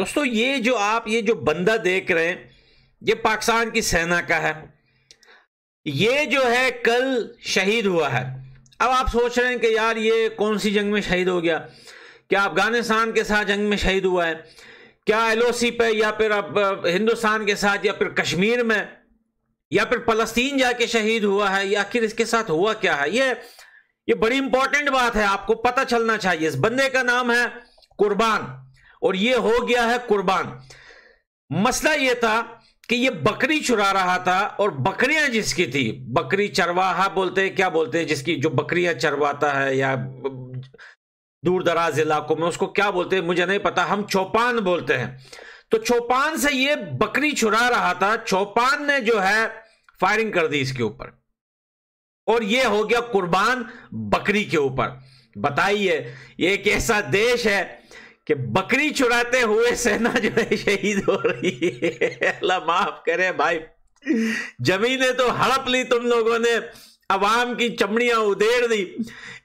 दोस्तों ये जो आप ये जो बंदा देख रहे हैं ये पाकिस्तान की सेना का है ये जो है कल शहीद हुआ है अब आप सोच रहे हैं कि यार ये कौन सी जंग में शहीद हो गया क्या अफगानिस्तान के साथ जंग में शहीद हुआ है क्या एलओसी पे या फिर अब हिंदुस्तान के साथ या फिर कश्मीर में या फिर फलस्तीन जाके शहीद हुआ है या आखिर इसके साथ हुआ क्या है ये ये बड़ी इंपॉर्टेंट बात है आपको पता चलना चाहिए इस बंदे का नाम है कुर्बान और ये हो गया है कुर्बान मसला ये था कि ये बकरी चुरा रहा था और बकरियां जिसकी थी बकरी चरवाहा बोलते हैं क्या बोलते हैं जिसकी जो बकरियां चरवाता है या दूर दराज इलाकों में उसको क्या बोलते हैं मुझे नहीं पता हम चौपान बोलते हैं तो चौपान से ये बकरी चुरा रहा था चौपान ने जो है फायरिंग कर दी इसके ऊपर और ये हो गया कुर्बान बकरी के ऊपर बताइए ये एक ऐसा देश है कि बकरी चुराते हुए सेना जो है शहीद हो रही है अल्लाह माफ करे भाई जमीने तो हड़प ली तुम लोगों ने अवाम की चमड़ियां उधेड़ दी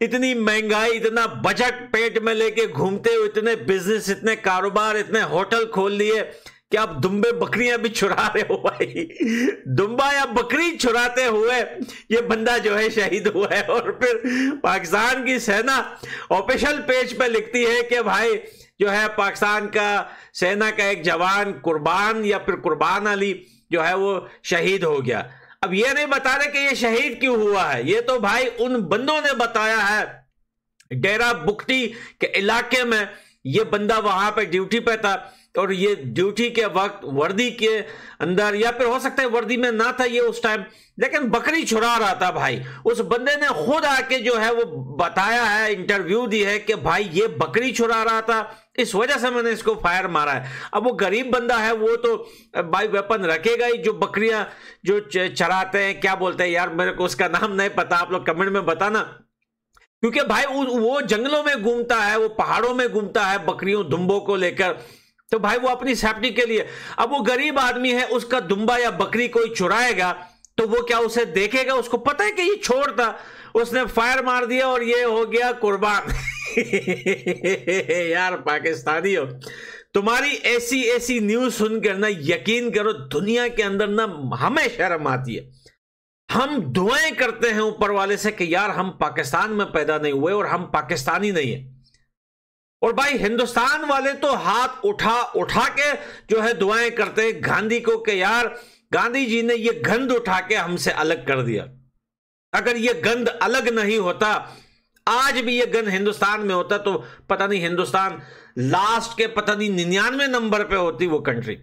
इतनी महंगाई इतना बजट पेट में लेके घूमते हुए इतने बिजनेस इतने कारोबार इतने होटल खोल लिए कि आप दुम्बे बकरियां भी छुरा रहे हो भाई दुम्बा या बकरी छुराते हुए ये बंदा जो है शहीद हुआ है और फिर पाकिस्तान की सेना ऑफिशियल पेज पे लिखती है कि भाई जो है पाकिस्तान का सेना का एक जवान कुर्बान या फिर कुर्बान अली जो है वो शहीद हो गया अब ये नहीं बता रहे कि ये शहीद क्यों हुआ है ये तो भाई उन बंदों ने बताया है डेरा बुक्टी के इलाके में ये बंदा वहां पर ड्यूटी पे था और ये ड्यूटी के वक्त वर्दी के अंदर या फिर हो सकता है वर्दी में ना था ये उस टाइम लेकिन बकरी छुड़ा रहा था भाई उस बंदे ने खुद आके जो है वो बताया है इंटरव्यू दी है कि भाई ये बकरी छुड़ा रहा था इस वजह से मैंने इसको फायर मारा है अब वो गरीब बंदा है वो तो भाई वेपन रखेगा ही जो बकरियां जो चराते हैं क्या बोलते हैं यार मेरे को उसका नाम नहीं पता आप लोग कमेंट में बताना क्योंकि भाई वो जंगलों में घूमता है वो पहाड़ों में घूमता है बकरियों दुम्बों को लेकर तो भाई वो अपनी सेफ्टी के लिए अब वो गरीब आदमी है उसका दुम्बा या बकरी कोई चुराएगा तो वो क्या उसे देखेगा उसको पता है कि ये छोड़ था उसने फायर मार दिया और ये हो गया कुर्बान यार पाकिस्तानी हो तुम्हारी ऐसी ऐसी न्यूज सुनकर ना यकीन करो दुनिया के अंदर ना हमें शर्म आती है हम दुआएं करते हैं ऊपर वाले से कि यार हम पाकिस्तान में पैदा नहीं हुए और हम पाकिस्तानी नहीं है और भाई हिंदुस्तान वाले तो हाथ उठा उठा के जो है दुआएं करते गांधी को कि यार गांधी जी ने यह गंद उठा के हमसे अलग कर दिया अगर यह गंद अलग नहीं होता आज भी ये गंध हिंदुस्तान में होता तो पता नहीं हिंदुस्तान लास्ट के पता नहीं निन्यानवे नंबर पे होती वो कंट्री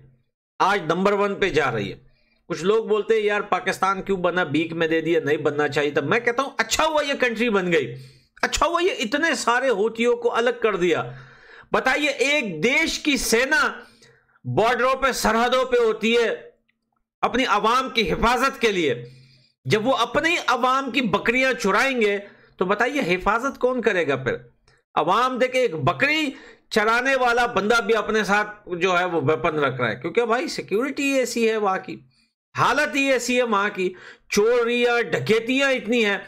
आज नंबर वन पे जा रही है कुछ लोग बोलते हैं यार पाकिस्तान क्यों बना बीक में दे दिया नहीं बनना चाहिए था मैं कहता हूं अच्छा हुआ ये कंट्री बन गई अच्छा वो ये इतने सारे होतियों को अलग कर दिया बताइए एक देश की सेना बॉर्डरों पे सरहदों पे होती है अपनी आवाम की हिफाजत के लिए जब वो अपनी आवाम की बकरियां चुराएंगे तो बताइए हिफाजत कौन करेगा फिर अवाम देखे एक बकरी चराने वाला बंदा भी अपने साथ जो है वो वेपन रख रहा है क्योंकि भाई सिक्योरिटी ऐसी है वहां की हालत ही ऐसी है वहां की चोरियां ढकेतियां इतनी है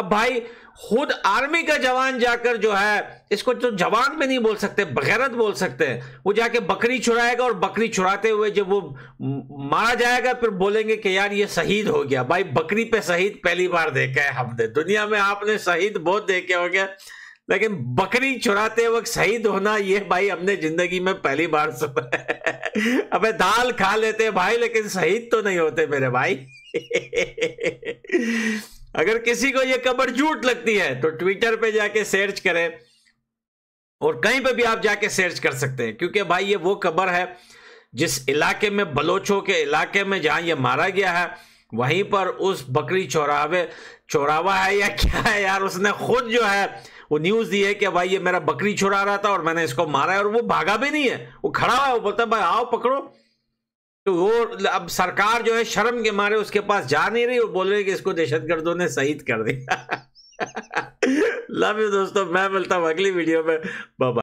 अब भाई खुद आर्मी का जवान जाकर जो है इसको तो जवान में नहीं बोल सकते बगैरत बोल सकते हैं वो जाके बकरी छुड़ाएगा और बकरी छुड़ाते हुए जब वो मारा जाएगा फिर बोलेंगे कि यार ये शहीद हो गया भाई बकरी पे शहीद पहली बार देखा है हमने दुनिया में आपने शहीद बहुत देखे हो गया लेकिन बकरी छुड़ाते वक्त शहीद होना ये भाई हमने जिंदगी में पहली बार सुना अब अबे दाल खा लेते भाई लेकिन शहीद तो नहीं होते मेरे भाई अगर किसी को यह खबर झूठ लगती है तो ट्विटर पे जाके सर्च करें और कहीं पे भी आप जाके सर्च कर सकते हैं क्योंकि भाई ये वो खबर है जिस इलाके में बलोचों के इलाके में जहां ये मारा गया है वहीं पर उस बकरी चौरावे चौरावा है या क्या है यार उसने खुद जो है वो न्यूज़ दी है कि भाई ये मेरा बकरी चुरा रहा था और मैंने इसको मारा है और वो भागा भी नहीं है वो खड़ा हुआ है वो बोलता है भाई आओ पकड़ो तो वो अब सरकार जो है शर्म के मारे उसके पास जा नहीं रही और बोल रही कि इसको दहशतगर्दों ने शहीद कर दिया लव यू दोस्तों मैं मिलता हूँ अगली वीडियो में बाबा